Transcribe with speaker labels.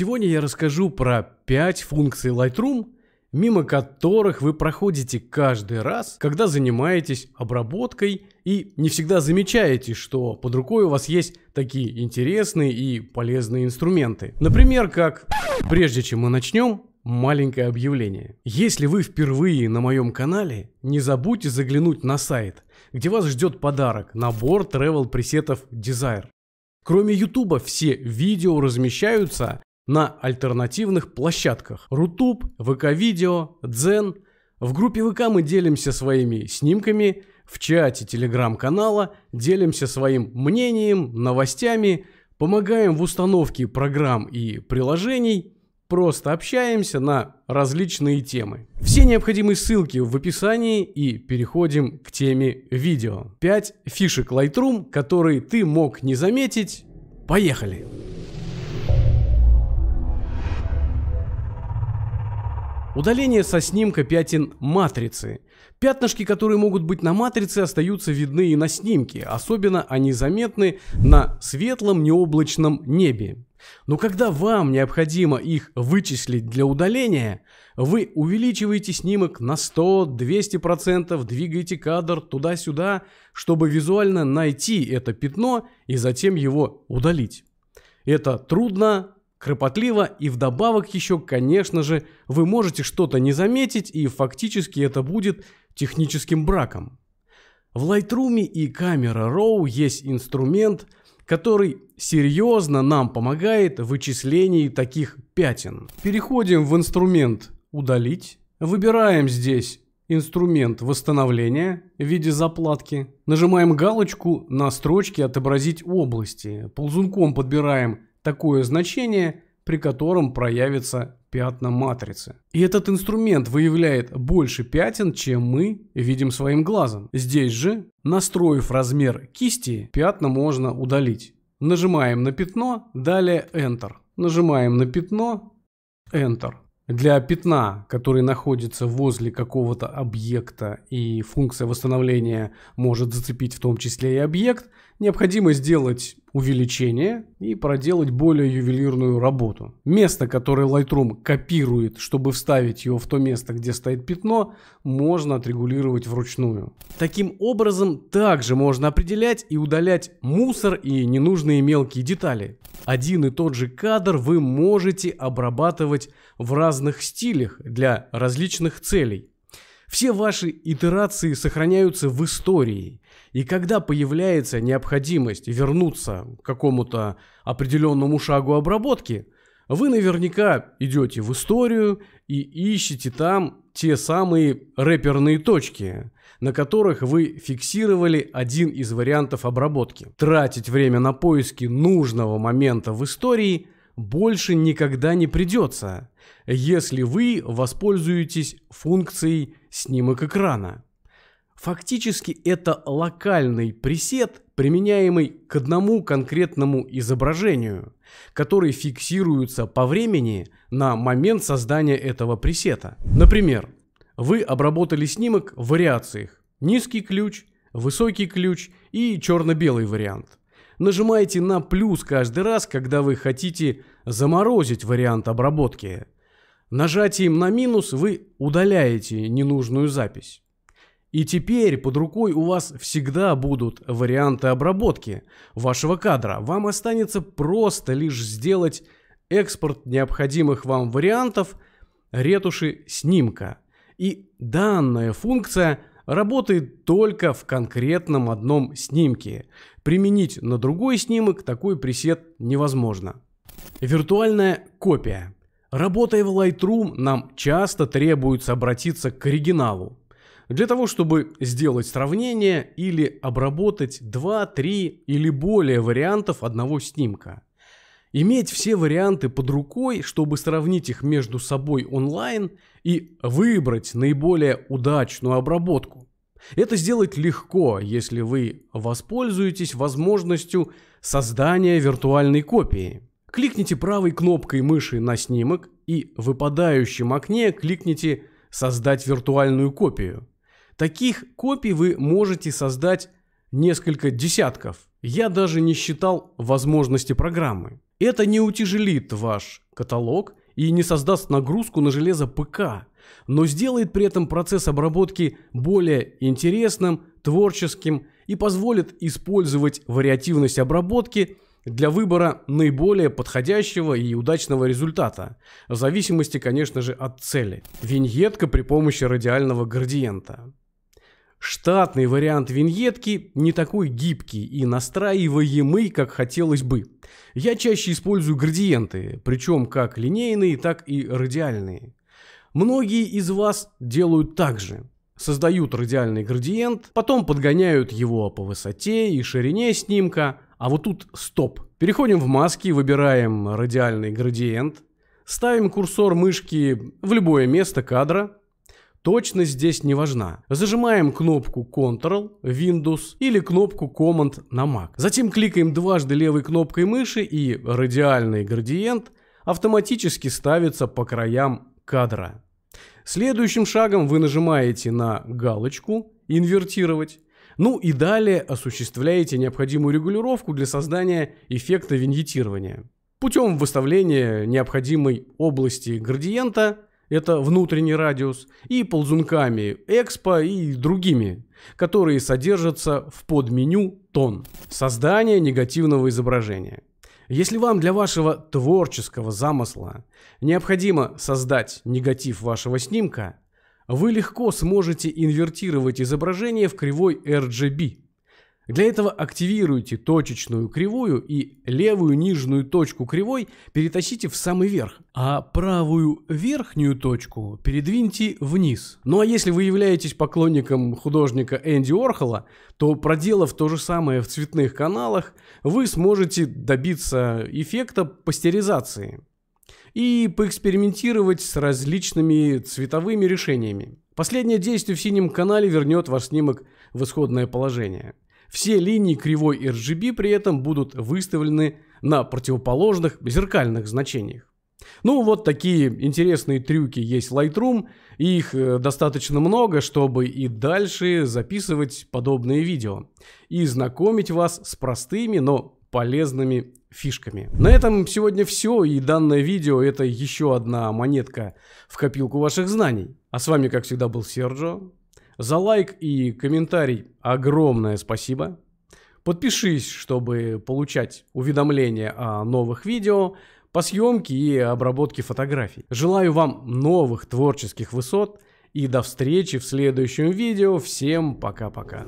Speaker 1: Сегодня я расскажу про 5 функций Lightroom, мимо которых вы проходите каждый раз, когда занимаетесь обработкой и не всегда замечаете, что под рукой у вас есть такие интересные и полезные инструменты. Например, как... Прежде чем мы начнем, маленькое объявление. Если вы впервые на моем канале, не забудьте заглянуть на сайт, где вас ждет подарок – набор travel пресетов Desire. Кроме YouTube, все видео размещаются на альтернативных площадках Рутуб, ВК-видео, Дзен. В группе ВК мы делимся своими снимками, в чате телеграм-канала делимся своим мнением, новостями, помогаем в установке программ и приложений, просто общаемся на различные темы. Все необходимые ссылки в описании и переходим к теме видео. 5 фишек Lightroom, которые ты мог не заметить. Поехали! Удаление со снимка пятен матрицы. Пятнышки, которые могут быть на матрице, остаются видны и на снимке. Особенно они заметны на светлом необлачном небе. Но когда вам необходимо их вычислить для удаления, вы увеличиваете снимок на 100-200%, двигаете кадр туда-сюда, чтобы визуально найти это пятно и затем его удалить. Это трудно, Кропотливо и вдобавок еще, конечно же, вы можете что-то не заметить и фактически это будет техническим браком. В Lightroom и камера RAW есть инструмент, который серьезно нам помогает в вычислении таких пятен. Переходим в инструмент «Удалить». Выбираем здесь инструмент восстановления в виде заплатки. Нажимаем галочку на строчке «Отобразить области». Ползунком подбираем такое значение, при котором проявятся пятна матрицы. И этот инструмент выявляет больше пятен, чем мы видим своим глазом. Здесь же, настроив размер кисти, пятна можно удалить. Нажимаем на пятно, далее Enter. Нажимаем на пятно, Enter. Для пятна, который находится возле какого-то объекта и функция восстановления может зацепить в том числе и объект, необходимо сделать увеличение и проделать более ювелирную работу. Место, которое Lightroom копирует, чтобы вставить его в то место, где стоит пятно, можно отрегулировать вручную. Таким образом, также можно определять и удалять мусор и ненужные мелкие детали. Один и тот же кадр вы можете обрабатывать в разных стилях для различных целей. Все ваши итерации сохраняются в истории. И когда появляется необходимость вернуться к какому-то определенному шагу обработки, вы наверняка идете в историю и ищете там те самые рэперные точки, на которых вы фиксировали один из вариантов обработки. Тратить время на поиски нужного момента в истории – больше никогда не придется, если вы воспользуетесь функцией «Снимок экрана». Фактически это локальный пресет, применяемый к одному конкретному изображению, который фиксируется по времени на момент создания этого пресета. Например, вы обработали снимок в вариациях «низкий ключ», «высокий ключ» и «черно-белый вариант» нажимаете на плюс каждый раз, когда вы хотите заморозить вариант обработки. Нажатием на минус вы удаляете ненужную запись. И теперь под рукой у вас всегда будут варианты обработки вашего кадра. Вам останется просто лишь сделать экспорт необходимых вам вариантов ретуши снимка. И данная функция – работает только в конкретном одном снимке. Применить на другой снимок такой пресет невозможно. Виртуальная копия. Работая в Lightroom, нам часто требуется обратиться к оригиналу. Для того, чтобы сделать сравнение или обработать 2, 3 или более вариантов одного снимка. Иметь все варианты под рукой, чтобы сравнить их между собой онлайн и выбрать наиболее удачную обработку. Это сделать легко, если вы воспользуетесь возможностью создания виртуальной копии. Кликните правой кнопкой мыши на снимок и в выпадающем окне кликните «Создать виртуальную копию». Таких копий вы можете создать несколько десятков. Я даже не считал возможности программы. Это не утяжелит ваш каталог и не создаст нагрузку на железо ПК, но сделает при этом процесс обработки более интересным, творческим и позволит использовать вариативность обработки для выбора наиболее подходящего и удачного результата, в зависимости, конечно же, от цели. Виньетка при помощи радиального градиента. Штатный вариант виньетки не такой гибкий и настраиваемый, как хотелось бы. Я чаще использую градиенты, причем как линейные, так и радиальные. Многие из вас делают так же. Создают радиальный градиент, потом подгоняют его по высоте и ширине снимка, а вот тут стоп. Переходим в маски, выбираем радиальный градиент, ставим курсор мышки в любое место кадра, Точность здесь не важна. Зажимаем кнопку Ctrl, Windows или кнопку Command на Mac. Затем кликаем дважды левой кнопкой мыши и радиальный градиент автоматически ставится по краям кадра. Следующим шагом вы нажимаете на галочку «Инвертировать», ну и далее осуществляете необходимую регулировку для создания эффекта виньетирования путем выставления необходимой области градиента это внутренний радиус, и ползунками Экспо и другими, которые содержатся в подменю Тон. Создание негативного изображения. Если вам для вашего творческого замысла необходимо создать негатив вашего снимка, вы легко сможете инвертировать изображение в кривой RGB. Для этого активируйте точечную кривую и левую нижнюю точку кривой перетащите в самый верх а правую верхнюю точку передвиньте вниз. Ну а если вы являетесь поклонником художника Энди Орхола, то проделав то же самое в цветных каналах, вы сможете добиться эффекта пастеризации и поэкспериментировать с различными цветовыми решениями. Последнее действие в синем канале вернет ваш снимок в исходное положение. Все линии кривой RGB при этом будут выставлены на противоположных зеркальных значениях. Ну, вот такие интересные трюки есть в Lightroom, их э, достаточно много, чтобы и дальше записывать подобные видео и знакомить вас с простыми, но полезными фишками. На этом сегодня все, и данное видео это еще одна монетка в копилку ваших знаний. А с вами, как всегда, был Серджо. За лайк и комментарий огромное спасибо. Подпишись, чтобы получать уведомления о новых видео по съемке и обработке фотографий. Желаю вам новых творческих высот и до встречи в следующем видео. Всем пока-пока.